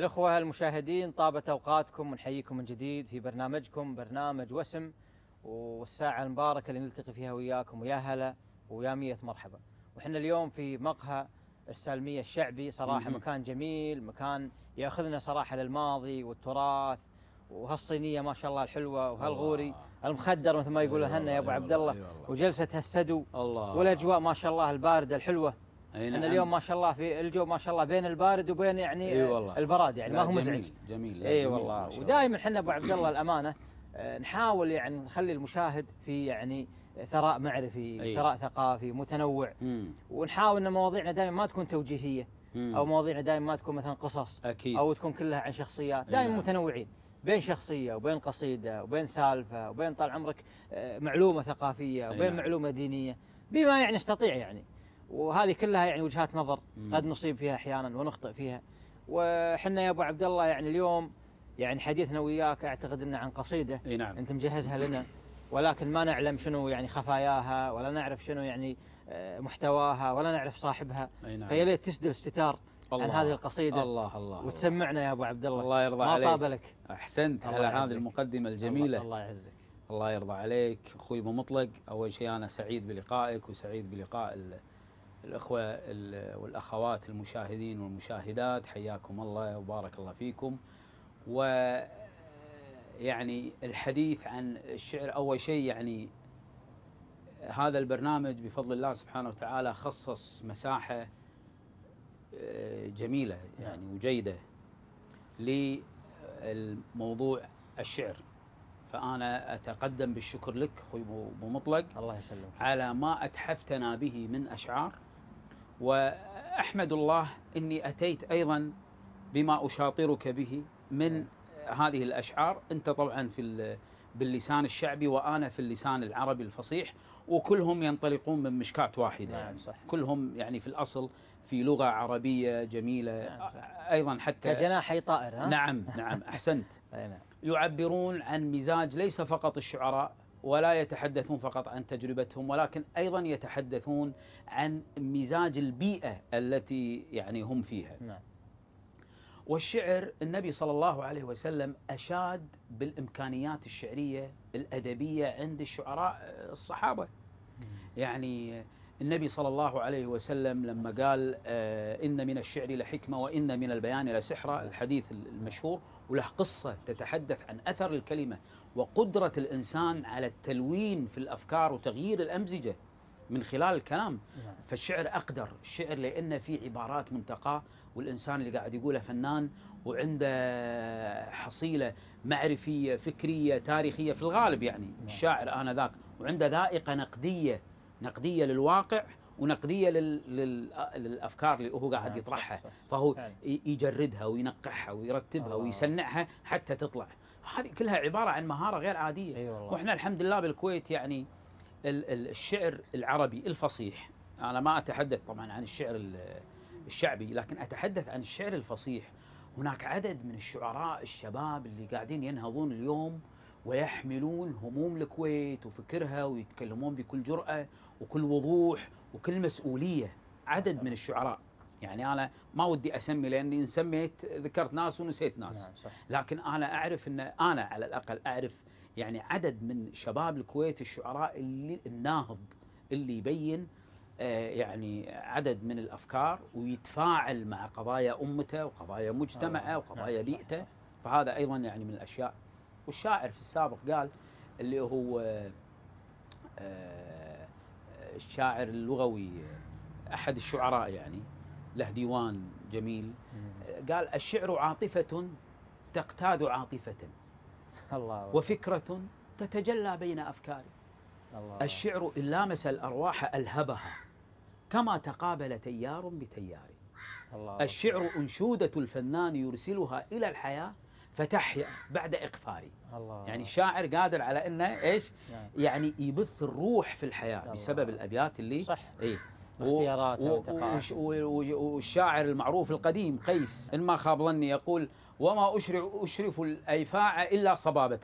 الأخوة المشاهدين طابت أوقاتكم ونحييكم من جديد في برنامجكم برنامج وسم والساعة المباركة اللي نلتقي فيها وياكم ويا هلا ويا مية مرحبا وحنا اليوم في مقهى السالمية الشعبي صراحة مكان جميل مكان ياخذنا صراحة للماضي والتراث وهالصينية ما شاء الله الحلوة وهالغوري المخدر مثل ما يقولوا هنا يا أبو عبد الله وجلسة هالسدو الله والأجواء ما شاء الله الباردة الحلوة أي نعم. اليوم ما شاء الله في الجو ما شاء الله بين البارد وبين يعني أي والله. البراد يعني ما هو مزعج جميل جميل اي والله ودائما احنا ابو عبد الله الامانه آه، نحاول يعني نخلي المشاهد في يعني ثراء معرفي أيه. ثراء ثقافي متنوع مم. ونحاول ان مواضيعنا دائما ما تكون توجيهيه مم. او مواضيعنا دائما ما تكون مثلا قصص أكيد. او تكون كلها عن شخصيات دائما نعم. متنوعين بين شخصيه وبين قصيده وبين سالفه وبين طال عمرك آه، معلومه ثقافيه وبين أيه. معلومه دينيه بما يعني نستطيع يعني وهذه كلها يعني وجهات نظر قد نصيب فيها احيانا ونخطئ فيها وحنا يا ابو عبد الله يعني اليوم يعني حديثنا وياك اعتقد انه عن قصيده اي نعم انت مجهزها لنا ولكن ما نعلم شنو يعني خفاياها ولا نعرف شنو يعني آه، محتواها ولا نعرف صاحبها اي نعم فيا ليت تسدل استتار الله عن هذه القصيده الله الله وتسمعنا يا ابو عبد الله الله يرضى ما عليك ما لك احسنت على هذه المقدمه الجميله الله يعزك الله يرضى عليك اخوي ابو مطلق اول شيء انا سعيد بلقائك وسعيد بلقاء الأخوة والأخوات المشاهدين والمشاهدات حياكم الله وبارك الله فيكم ويعني الحديث عن الشعر أول شيء يعني هذا البرنامج بفضل الله سبحانه وتعالى خصص مساحة آه، جميلة يعني وجيدة للموضوع الشعر فأنا أتقدم بالشكر لك أخوي مطلق الله يسلمك على ما أتحفتنا به من أشعار واحمد الله اني اتيت ايضا بما اشاطرك به من هذه الاشعار انت طبعا في باللسان الشعبي وانا في اللسان العربي الفصيح وكلهم ينطلقون من مشكات واحده نعم يعني صح. كلهم يعني في الاصل في لغه عربيه جميله نعم صح. ايضا حتى كجناحي طائر ها؟ نعم نعم احسنت نعم. يعبرون عن مزاج ليس فقط الشعراء ولا يتحدثون فقط عن تجربتهم ولكن ايضا يتحدثون عن مزاج البيئه التي يعني هم فيها. نعم. والشعر النبي صلى الله عليه وسلم اشاد بالامكانيات الشعريه الادبيه عند الشعراء الصحابه. يعني النبي صلى الله عليه وسلم لما قال آه، إن من الشعر لحكمة وإن من البيان لسحرة الحديث المشهور وله قصة تتحدث عن أثر الكلمة وقدرة الإنسان على التلوين في الأفكار وتغيير الأمزجة من خلال الكلام نعم. فالشعر أقدر الشعر لأنه فيه عبارات منتقاة والإنسان اللي قاعد يقوله فنان وعنده حصيلة معرفية فكرية تاريخية في الغالب يعني نعم. الشاعر آنذاك وعنده ذائقة نقدية نقديه للواقع ونقديه للافكار اللي هو قاعد نعم، يطرحها فهو نعم. يجردها وينقحها ويرتبها ويسنعها حتى تطلع هذه كلها عباره عن مهاره غير عاديه واحنا الحمد لله بالكويت يعني الشعر العربي الفصيح انا ما اتحدث طبعا عن الشعر الشعبي لكن اتحدث عن الشعر الفصيح هناك عدد من الشعراء الشباب اللي قاعدين ينهضون اليوم ويحملون هموم الكويت وفكرها ويتكلمون بكل جرأة وكل وضوح وكل مسؤولية عدد من الشعراء يعني أنا ما ودي أسمي لأني إن سميت ذكرت ناس ونسيت ناس نعم، لكن أنا أعرف أن أنا على الأقل أعرف يعني عدد من شباب الكويت الشعراء اللي الناهض اللي يبين آه، يعني عدد من الافكار ويتفاعل مع قضايا امته وقضايا مجتمعه وقضايا نعم، بيئته فهذا ايضا يعني من الاشياء والشاعر في السابق قال اللي هو آه، آه، الشاعر اللغوي آه، احد الشعراء يعني له ديوان جميل قال الشعر عاطفه تقتاد عاطفه الله وفكره تتجلى بين افكاري الله الشعر ان لامس الارواح الهبها كما تقابل تيار بتيار الله الشعر انشوده الفنان يرسلها الى الحياه فتحيا بعد اقفاري الله يعني الشاعر قادر على انه ايش نعم. يعني يبث الروح في الحياه بسبب الابيات اللي صح اي اختيارات والشاعر المعروف القديم قيس ان ما خاب ظني يقول وما أشرع أشرف الأيفاع إلا صبابة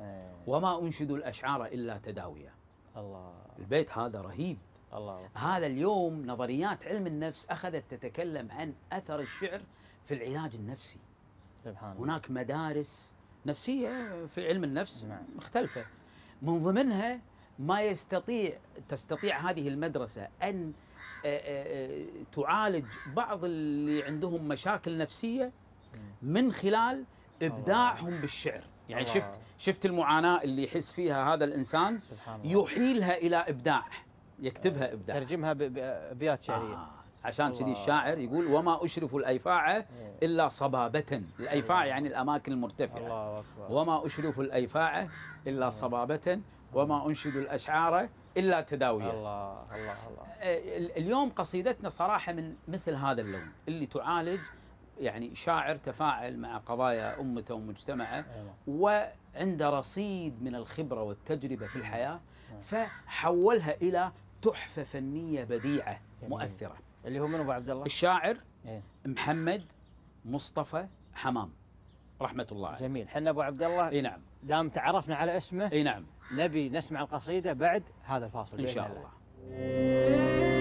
إيه. وما أنشد الأشعار إلا تداوية الله البيت هذا رهيب الله هذا اليوم نظريات علم النفس أخذت تتكلم عن أثر الشعر في العلاج النفسي سبحان هناك مدارس نفسيه في علم النفس نعم. مختلفه من ضمنها ما يستطيع تستطيع هذه المدرسه ان آه، آه، آه، تعالج بعض اللي عندهم مشاكل نفسيه من خلال ابداعهم بالشعر يعني الله. شفت شفت المعاناه اللي يحس فيها هذا الانسان يحيلها الى ابداع يكتبها ابداع ترجمها بابيات شعريه آه. عشان كذي الشاعر يقول وما أشرف الأيفاع إلا صبابة الأيفاع إيه. يعني الأماكن المرتفعة الله أكبر وما أشرف الأيفاع إلا إيه. صبابة وما أنشد الأشعار إلا تداوية الله الله الله إيه، اليوم قصيدتنا صراحة من مثل هذا اللون اللي تعالج يعني شاعر تفاعل مع قضايا أمته ومجتمعه وعنده رصيد من الخبرة والتجربة في الحياة فحولها إلى تحفه فنيه بديعه جميل. مؤثره اللي هو منو عبد الله الشاعر إيه؟ محمد مصطفى حمام رحمه الله عليه جميل حنا ابو عبد الله اي نعم دام تعرفنا على اسمه اي نعم نبي نسمع القصيده بعد هذا الفاصل ان شاء الله, الله.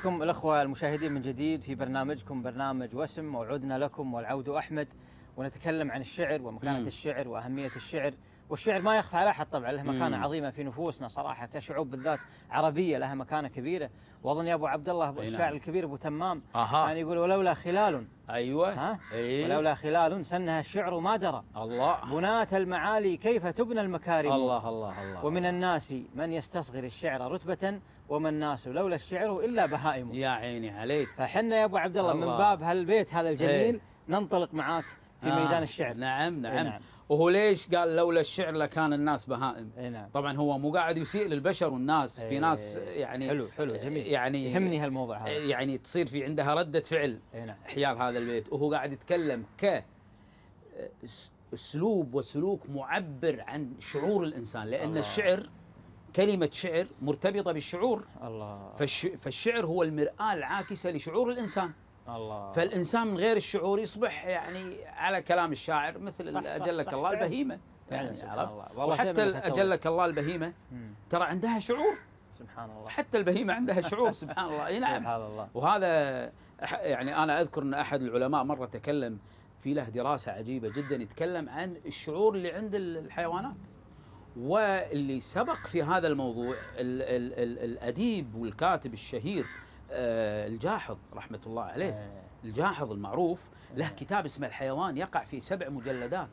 بكم الأخوة المشاهدين من جديد في برنامجكم برنامج وسم وعدنا لكم والعود أحمد ونتكلم عن الشعر ومكانة الشعر وأهمية الشعر والشعر ما يخفى على احد طبعا له مكانه مم. عظيمه في نفوسنا صراحه كشعوب بالذات عربيه لها مكانه كبيره واظن يا ابو عبد الله نعم. الشاعر الكبير ابو تمام أها. كان يقول ولولا خلال ايوه ها؟ أي. ولولا خلال سنها الشعر ما درى الله بناة المعالي كيف تبنى المكارم الله الله الله ومن الناس من يستصغر الشعر رتبة وما الناس لولا الشعر الا بهائم يا عيني عليك فحنا يا ابو عبد الله, الله. من باب هالبيت هذا الجميل أي. ننطلق معاك في آه. ميدان الشعر نعم نعم, إيه، نعم. وهو ليش قال لولا الشعر لكان الناس بهائم اي نعم طبعا هو مو قاعد يسيء للبشر والناس في ناس يعني حلو حلو جميل يعني يهمني هالموضوع هذا يعني تصير في عندها رده فعل اي نعم حيال هذا البيت وهو قاعد يتكلم ك اسلوب وسلوك معبر عن شعور الانسان لان الله. الشعر كلمة شعر مرتبطة بالشعور الله فالش... فالشعر هو المرآة العاكسة لشعور الإنسان الله فالانسان من غير الشعور يصبح يعني على كلام الشاعر مثل يعني اجلك الله البهيمه يعني عرفت الله. وحتى اجلك الله البهيمه ترى عندها شعور سبحان الله حتى البهيمه عندها شعور سبحان الله اي نعم سبحان الله وهذا يعني انا اذكر ان احد العلماء مره تكلم في له دراسه عجيبه جدا يتكلم عن الشعور اللي عند الحيوانات واللي سبق في هذا الموضوع الـ الـ الـ الاديب والكاتب الشهير آه، الجاحظ رحمة الله عليه آه. الجاحظ المعروف له آه. كتاب اسمه الحيوان يقع في سبع مجلدات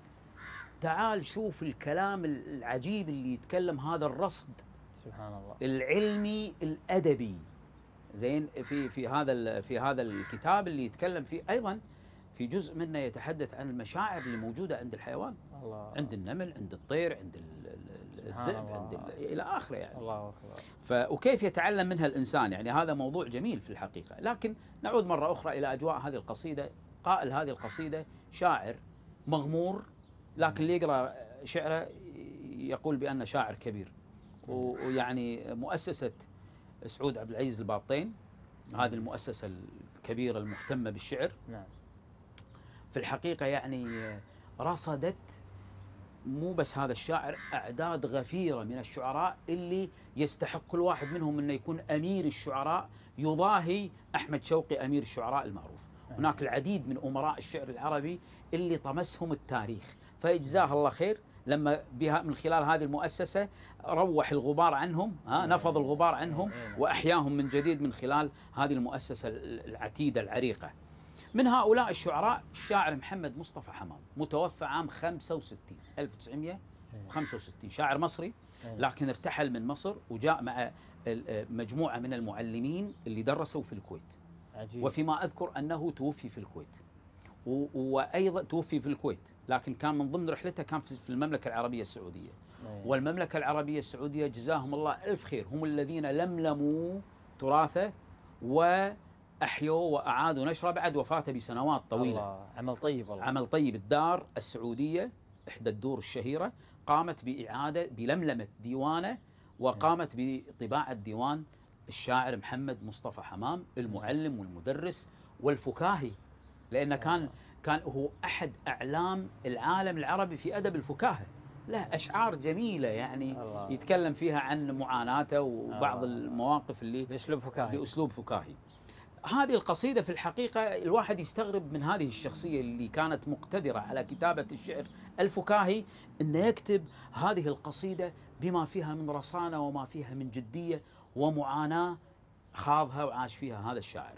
تعال شوف الكلام العجيب اللي يتكلم هذا الرصد سبحان الله العلمي الأدبي زين في في هذا في هذا الكتاب اللي يتكلم فيه أيضا في جزء منه يتحدث عن المشاعر اللي موجودة عند الحيوان الله عند النمل عند الطير عند الذئب عند الى اخره يعني الله اكبر ف وكيف يتعلم منها الانسان يعني هذا موضوع جميل في الحقيقه لكن نعود مره اخرى الى اجواء هذه القصيده قائل هذه القصيده شاعر مغمور لكن اللي يقرا شعره يقول بانه شاعر كبير ويعني مؤسسه سعود عبد العزيز البابطين هذه المؤسسه الكبيره المهتمه بالشعر نعم في الحقيقه يعني رصدت مو بس هذا الشاعر اعداد غفيره من الشعراء اللي يستحق كل واحد منهم انه يكون امير الشعراء يضاهي احمد شوقي امير الشعراء المعروف هناك العديد من امراء الشعر العربي اللي طمسهم التاريخ فاجزاه الله خير لما بها من خلال هذه المؤسسه روح الغبار عنهم ها نعم. نفض الغبار عنهم نعم. واحياهم من جديد من خلال هذه المؤسسه العتيده العريقه من هؤلاء الشعراء الشاعر محمد مصطفى حمام متوفى عام 65 1965 شاعر مصري إيه. لكن ارتحل من مصر وجاء مع مجموعة من المعلمين اللي درسوا في الكويت عجيب. وفيما أذكر أنه توفي في الكويت وأيضا توفي في الكويت لكن كان من ضمن رحلته كان في المملكة العربية السعودية إيه. والمملكة العربية السعودية جزاهم الله ألف خير هم الذين لملموا تراثه و احيوا واعادوا نشره بعد وفاته بسنوات طويله الله عمل طيب والله عمل طيب الدار السعوديه احدى الدور الشهيره قامت باعاده بلملمه ديوانه وقامت بطباعه ديوان الشاعر محمد مصطفى حمام المعلم والمدرس والفكاهي لانه كان كان هو احد اعلام العالم العربي في ادب الفكاهه له اشعار جميله يعني الله. يتكلم فيها عن معاناته وبعض الله. المواقف اللي باسلوب فكاهي باسلوب فكاهي هذه القصيدة في الحقيقة الواحد يستغرب من هذه الشخصية اللي كانت مقتدرة على كتابة الشعر الفكاهي أنه يكتب هذه القصيدة بما فيها من رصانة وما فيها من جدية ومعاناة خاضها وعاش فيها هذا الشاعر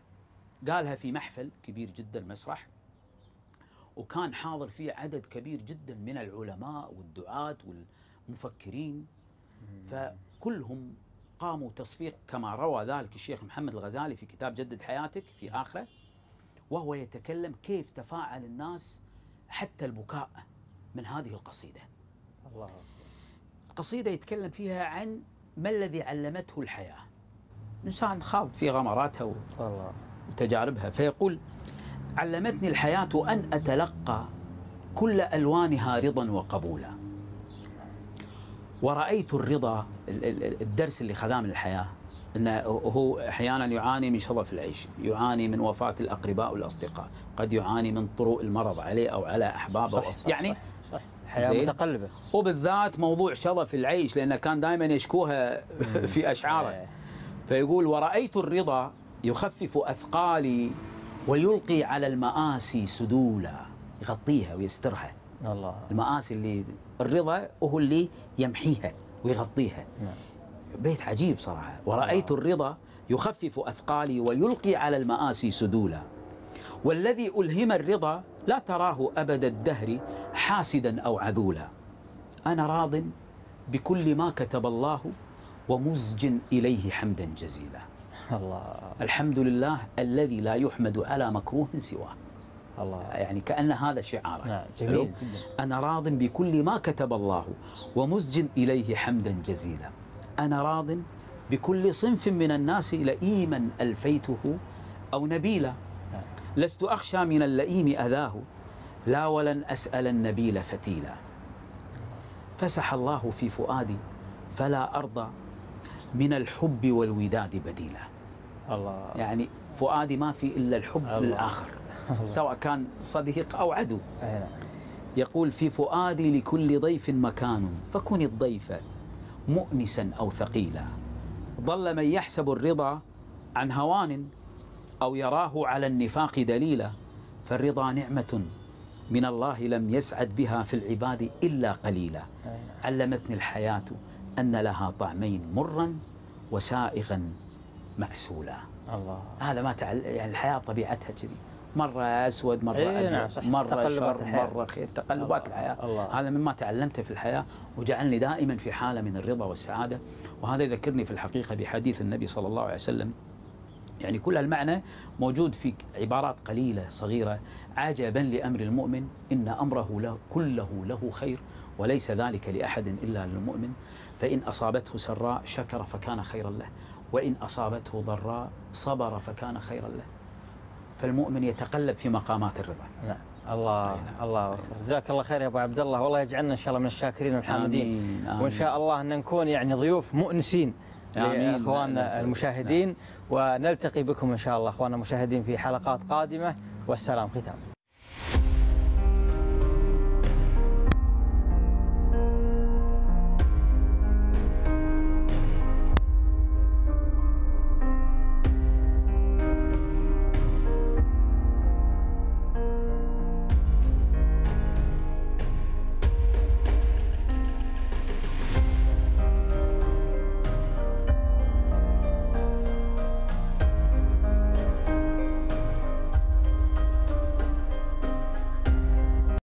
قالها في محفل كبير جدا مسرح وكان حاضر فيه عدد كبير جدا من العلماء والدعاة والمفكرين فكلهم قاموا تصفيق كما روى ذلك الشيخ محمد الغزالي في كتاب جدد حياتك في آخره وهو يتكلم كيف تفاعل الناس حتى البكاء من هذه القصيدة الله القصيدة يتكلم فيها عن ما الذي علمته الحياة إنسان خاض في غمراتها وتجاربها فيقول علمتني الحياة أن أتلقى كل ألوانها رضا وقبولا ورأيت الرضا الدرس اللي خذاه من الحياة أنه هو أحيانا يعاني من شظف العيش يعاني من وفاة الأقرباء والأصدقاء قد يعاني من طروء المرض عليه أو على أحبابه صح يعني صح صح الحياة متقلبة وبالذات موضوع شظف العيش لأنه كان دائما يشكوها في أشعاره إيه. فيقول ورأيت الرضا يخفف أثقالي ويلقي على المآسي سدولا يغطيها ويسترها الله المآسي اللي الرضا هو اللي يمحيها ويغطيها نعم. بيت عجيب صراحة ورأيت الله. الرضا يخفف أثقالي ويلقي على المآسي سدولا والذي ألهم الرضا لا تراه أبد الدهر حاسدا أو عذولا أنا راض بكل ما كتب الله ومزج إليه حمدا جزيلا الله الحمد لله الذي لا يحمد على مكروه سواه الله يعني كأن هذا شعاره نعم جميل جدا أنا راض بكل ما كتب الله ومسج إليه حمدا جزيلا أنا راض بكل صنف من الناس لئيما ألفيته أو نبيلا نعم. لست أخشى من اللئيم أذاه لا ولن أسأل النبيل فتيلا فسح الله في فؤادي فلا أرضى من الحب والوداد بديلا الله يعني فؤادي ما في إلا الحب الله. للآخر سواء كان صديق أو عدو نعم. يقول في فؤادي لكل ضيف مكان فكن الضيف مؤنسا أو ثقيلا ضل من يحسب الرضا عن هوان أو يراه على النفاق دليلا فالرضا نعمة من الله لم يسعد بها في العباد إلا قليلا نعم. علمتني الحياة أن لها طعمين مرا وسائغا معسولا الله هذا ما تعل... يعني الحياة طبيعتها كذي مره اسود مره إيه ابيض نعم صح. مره شر مره خير تقلبات الله. الحياه الله. هذا مما تعلمته في الحياه وجعلني دائما في حاله من الرضا والسعاده وهذا يذكرني في الحقيقه بحديث النبي صلى الله عليه وسلم يعني كل المعنى موجود في عبارات قليله صغيره عجبا لامر المؤمن ان امره له كله له خير وليس ذلك لاحد الا للمؤمن فان اصابته سراء شكر فكان خيرا له وان اصابته ضراء صبر فكان خيرا له فالمؤمن يتقلب في مقامات الرضا نعم الله أينا. نعم. الله جزاك الله خير يا ابو عبد الله والله يجعلنا ان شاء الله من الشاكرين والحامدين وان شاء الله ان نكون يعني ضيوف مؤنسين لاخواننا المشاهدين نعم. ونلتقي بكم ان شاء الله اخواننا المشاهدين في حلقات قادمه والسلام ختام